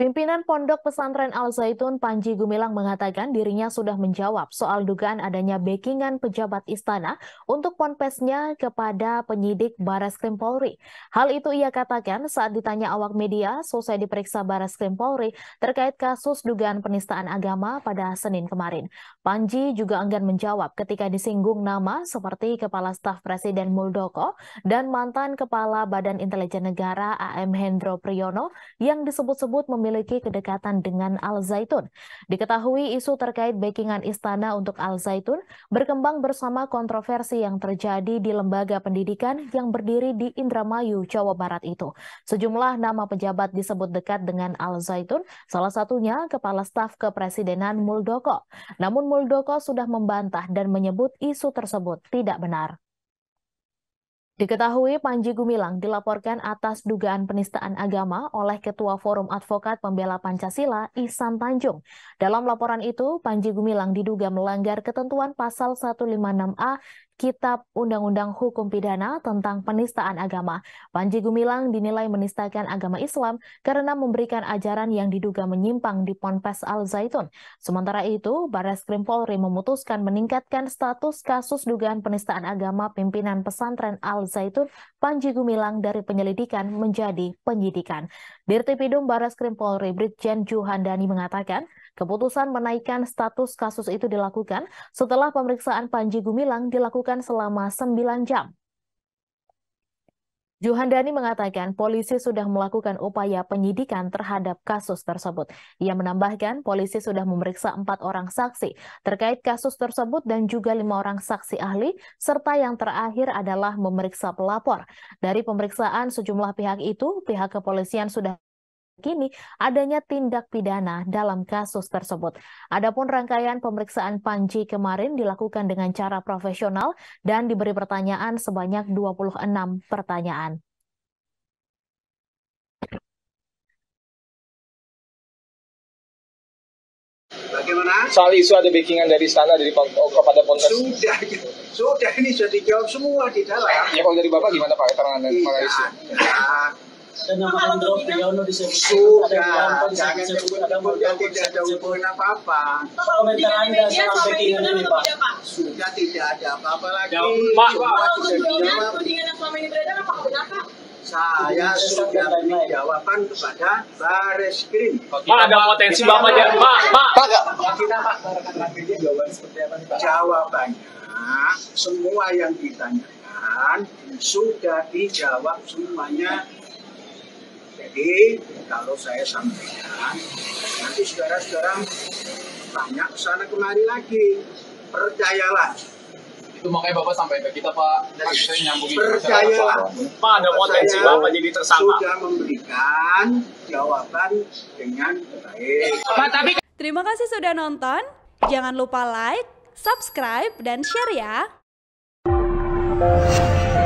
Pimpinan Pondok Pesantren Al-Zaitun Panji Gumilang mengatakan dirinya sudah menjawab soal dugaan adanya backingan pejabat istana untuk ponpesnya kepada penyidik Baras Krim Polri. Hal itu ia katakan saat ditanya awak media selesai diperiksa Baras Krim Polri terkait kasus dugaan penistaan agama pada Senin kemarin. Panji juga enggan menjawab ketika disinggung nama seperti Kepala Staf Presiden Muldoko dan mantan Kepala Badan Intelijen Negara AM Hendro Priyono yang disebut-sebut memiliki memiliki kedekatan dengan Al-Zaitun. Diketahui isu terkait backingan istana untuk Al-Zaitun berkembang bersama kontroversi yang terjadi di lembaga pendidikan yang berdiri di Indramayu, Jawa Barat itu. Sejumlah nama pejabat disebut dekat dengan Al-Zaitun, salah satunya Kepala Staf Kepresidenan Muldoko. Namun Muldoko sudah membantah dan menyebut isu tersebut tidak benar. Diketahui Panji Gumilang dilaporkan atas dugaan penistaan agama oleh Ketua Forum Advokat Pembela Pancasila Ihsan Tanjung. Dalam laporan itu, Panji Gumilang diduga melanggar ketentuan pasal 156A Kitab Undang-Undang Hukum Pidana tentang Penistaan Agama. Panji Gumilang dinilai menistakan agama Islam karena memberikan ajaran yang diduga menyimpang di Ponpes Al-Zaitun. Sementara itu, Baris Krim Polri memutuskan meningkatkan status kasus dugaan penistaan agama pimpinan pesantren Al-Zaitun Panji Gumilang dari penyelidikan menjadi penyidikan. Dirtipidum Baris Krim Polri Brigjen Juhandani mengatakan, Keputusan menaikkan status kasus itu dilakukan setelah pemeriksaan Panji Gumilang dilakukan selama 9 jam. Juhandani mengatakan polisi sudah melakukan upaya penyidikan terhadap kasus tersebut. Ia menambahkan polisi sudah memeriksa empat orang saksi terkait kasus tersebut dan juga lima orang saksi ahli, serta yang terakhir adalah memeriksa pelapor. Dari pemeriksaan sejumlah pihak itu, pihak kepolisian sudah kini adanya tindak pidana dalam kasus tersebut. Adapun rangkaian pemeriksaan Panji kemarin dilakukan dengan cara profesional dan diberi pertanyaan sebanyak 26 pertanyaan. Bagaimana? Soal isu ada backingan dari istana dari oh, kepada Ponpes. Sudah, sudah ini sudah dijawab semua di dalam. Ya kalau dari Bapak gimana Pak keterangan iya, mengenai isu? Ya, dan ada nama Hendro Priyono di Sepsu, ada Priyanto di Sepsu, ada Murga di ada hubungan apa-apa. Komentar Anda soal backing ini, Pak. Sudah tidak ada apa-apa lagi. Ya, pak, Pak. Kalau tudingan yang selama ini beredar, apa benar, Pak? saya sudah beri jawaban kepada Baris Krim. Pak ada potensi bapak jadi pak pak pak. Kita pak jawaban seperti apa pak? Jawabannya semua yang ditanyakan sudah dijawab semuanya jadi kalau saya sampaikan, nanti saudara-saudara tanya ke sana kemari lagi. Percayalah. Itu makanya Bapak sampai ke kita Pak. Dari saya nyambungin. Percayalah. Pak ada potensi Bapak jadi tersangka. Sudah memberikan jawaban dengan baik. Pak tapi Terima kasih sudah nonton. Jangan lupa like, subscribe, dan share ya.